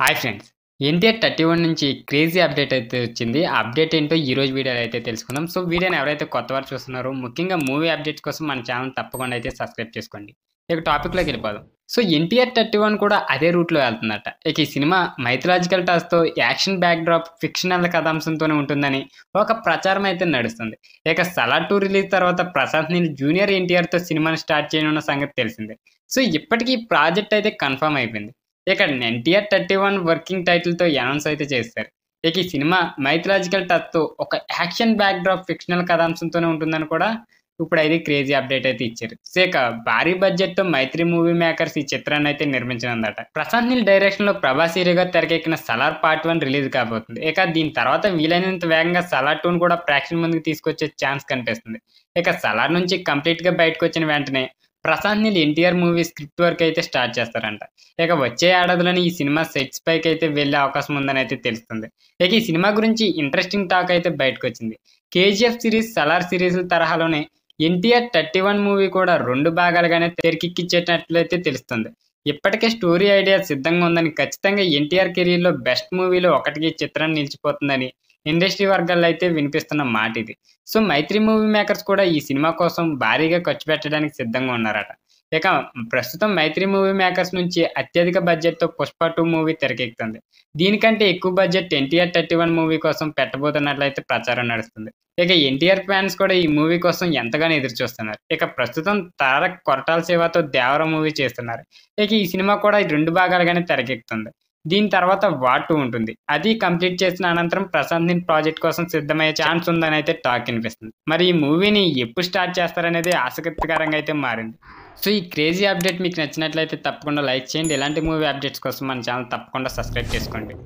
hi friends NTR thirty one నుంచి crazy update అయితే వచ్చింది అప్డేట్ ఏంటో ఈ రోజు వీడియోలో అయితే తెలుసుకుందాం సో వీడియోని ఎవరైతే కొత్త వారు చూస్తున్నారో ముఖ్యంగా మూవీ అప్డేట్స్ కోసం మన ఛానల్ తప్పకుండా అయితే సబ్స్క్రైబ్ చేసుకోండి ఇక టాపిక్లోకి వెళ్ళిపోదాం సో ఎన్టీఆర్ థర్టీ వన్ కూడా అదే రూట్లో వెళ్తుందట ఇక ఈ సినిమా మైథలాజికల్ టాస్తో యాక్షన్ బ్యాక్డ్రాప్ ఫిక్షనల్ కథాంశంతోనే ఉంటుందని ఒక ప్రచారం అయితే నడుస్తుంది ఇక సలా టూ రిలీజ్ తర్వాత ప్రశాంత్ నీల్ జూనియర్ ఎన్టీఆర్తో సినిమాని స్టార్ట్ చేయనున్న సంగతి తెలిసిందే సో ఇప్పటికీ ప్రాజెక్ట్ అయితే కన్ఫర్మ్ అయిపోయింది ఇక ఎన్టీఆర్ థర్టీ వన్ వర్కింగ్ టైటిల్తో అనౌన్స్ అయితే చేస్తారు ఇక ఈ సినిమా మైథలాజికల్ టచ్తో ఒక యాక్షన్ బ్యాక్డ్రాప్ ఫిక్షనల్ కథాంశంతోనే ఉంటుందని కూడా ఇప్పుడు అయితే క్రేజీ అప్డేట్ అయితే ఇచ్చారు ఇక భారీ బడ్జెట్తో మైత్రి మూవీ మేకర్స్ ఈ చిత్రాన్ని అయితే నిర్మించినందట ప్రశాంత్ నీల్ డైరెక్షన్లో ప్రభాస్ హీరోగా తెరకెక్కిన సలార్ పార్ట్ వన్ రిలీజ్ కాబోతుంది ఇక దీని తర్వాత వీలైనంత వేగంగా సలార్ టూను కూడా ప్రేక్షకుల ముందుకు తీసుకొచ్చే ఛాన్స్ కనిపిస్తుంది ఇక సలార్ నుంచి కంప్లీట్గా బయటకు వచ్చిన వెంటనే ప్రశాంత్ నీళ్ళు ఎన్టీఆర్ మూవీ స్క్రిప్ట్ వర్క్ అయితే స్టార్ట్ చేస్తారంట ఇక వచ్చే ఏడాదిలోనే ఈ సినిమా సెట్స్ పైకి అయితే వెళ్ళే అవకాశం ఉందని అయితే తెలుస్తుంది ఇక ఈ సినిమా గురించి ఇంట్రెస్టింగ్ టాక్ అయితే బయటకు వచ్చింది కేజీఎఫ్ సిరీస్ సలార్ సిరీస్ తరహాలోనే ఎన్టీఆర్ థర్టీ వన్ మూవీ కూడా రెండు భాగాలుగానే తెరకెక్కిచ్చేటట్లయితే తెలుస్తుంది ఇప్పటికే స్టోరీ ఐడియా సిద్ధంగా ఉందని ఖచ్చితంగా ఎన్టీఆర్ కెరీర్లో బెస్ట్ మూవీలో ఒకటికి చిత్రం నిలిచిపోతుందని ఇండస్ట్రీ వర్గాల్లో అయితే వినిపిస్తున్న మాట ఇది సో మైత్రి మూవీ మేకర్స్ కూడా ఈ సినిమా కోసం భారీగా ఖర్చు పెట్టడానికి సిద్ధంగా ఉన్నారట ఇక ప్రస్తుతం మైత్రి మూవీ మేకర్స్ నుంచి అత్యధిక బడ్జెట్తో పుష్ప టూ మూవీ తెరకెక్కుతుంది దీనికంటే ఎక్కువ budget NTR thirty one movie కోసం పెట్టబోతున్నట్లయితే ప్రచారం నడుస్తుంది ఇక ఎన్టీఆర్ ఫ్యాన్స్ కూడా ఈ మూవీ కోసం ఎంతగానో ఎదురు చూస్తున్నారు ఇక ప్రస్తుతం తారక్ కొరటాల సేవతో దేవర మూవీ చేస్తున్నారు ఇక ఈ సినిమా కూడా రెండు భాగాలుగానే తెరకెక్కుతుంది దీని తర్వాత వాటు ఉంటుంది అది కంప్లీట్ చేసిన అనంతరం ప్రశాంత్ నిన్ ప్రాజెక్ట్ కోసం సిద్ధమయ్యే ఛాన్స్ ఉందని అయితే టాక్ వినిపిస్తుంది మరి ఈ మూవీని ఎప్పుడు స్టార్ట్ చేస్తారనేది ఆసక్తికరంగా అయితే మారింది సో ఈ క్రేజీ అప్డేట్ మీకు నచ్చినట్లయితే తప్పకుండా లైక్ చేయండి ఇలాంటి మూవీ అప్డేట్స్ కోసం మన ఛానల్ తప్పకుండా సబ్స్క్రైబ్ చేసుకోండి